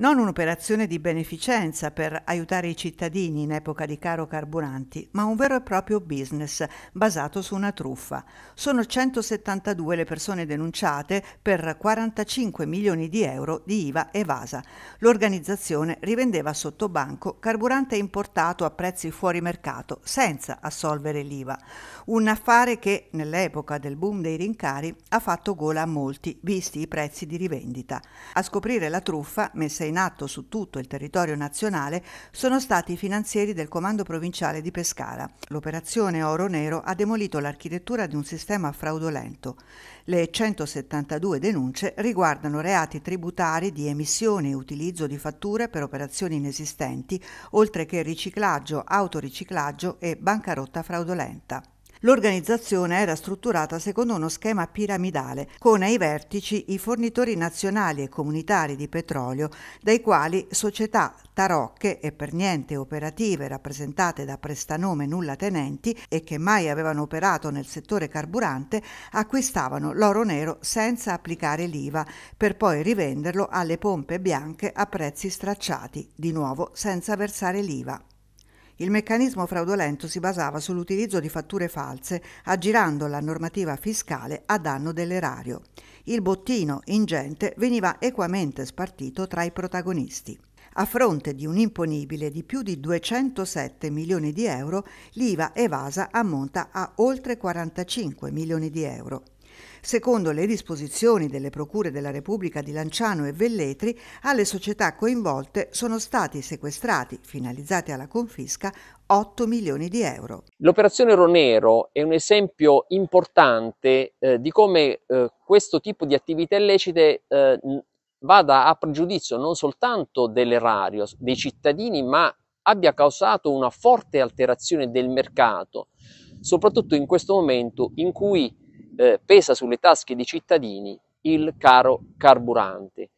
non un'operazione di beneficenza per aiutare i cittadini in epoca di caro carburanti, ma un vero e proprio business basato su una truffa. Sono 172 le persone denunciate per 45 milioni di euro di IVA evasa. L'organizzazione rivendeva sotto banco carburante importato a prezzi fuori mercato senza assolvere l'IVA. Un affare che nell'epoca del boom dei rincari ha fatto gola a molti, visti i prezzi di rivendita. A scoprire la truffa messa in in atto su tutto il territorio nazionale sono stati i finanzieri del Comando Provinciale di Pescara. L'operazione Oro Nero ha demolito l'architettura di un sistema fraudolento. Le 172 denunce riguardano reati tributari di emissione e utilizzo di fatture per operazioni inesistenti, oltre che riciclaggio, autoriciclaggio e bancarotta fraudolenta. L'organizzazione era strutturata secondo uno schema piramidale, con ai vertici i fornitori nazionali e comunitari di petrolio, dai quali società tarocche e per niente operative rappresentate da prestanome nulla tenenti e che mai avevano operato nel settore carburante acquistavano l'oro nero senza applicare l'IVA per poi rivenderlo alle pompe bianche a prezzi stracciati, di nuovo senza versare l'IVA. Il meccanismo fraudolento si basava sull'utilizzo di fatture false, aggirando la normativa fiscale a danno dell'erario. Il bottino ingente veniva equamente spartito tra i protagonisti. A fronte di un imponibile di più di 207 milioni di euro, l'IVA evasa ammonta a oltre 45 milioni di euro. Secondo le disposizioni delle procure della Repubblica di Lanciano e Velletri, alle società coinvolte sono stati sequestrati, finalizzati alla confisca, 8 milioni di euro. L'operazione Ronero è un esempio importante eh, di come eh, questo tipo di attività illecite eh, vada a pregiudizio non soltanto dell'erario, dei cittadini, ma abbia causato una forte alterazione del mercato, soprattutto in questo momento in cui eh, pesa sulle tasche dei cittadini il caro carburante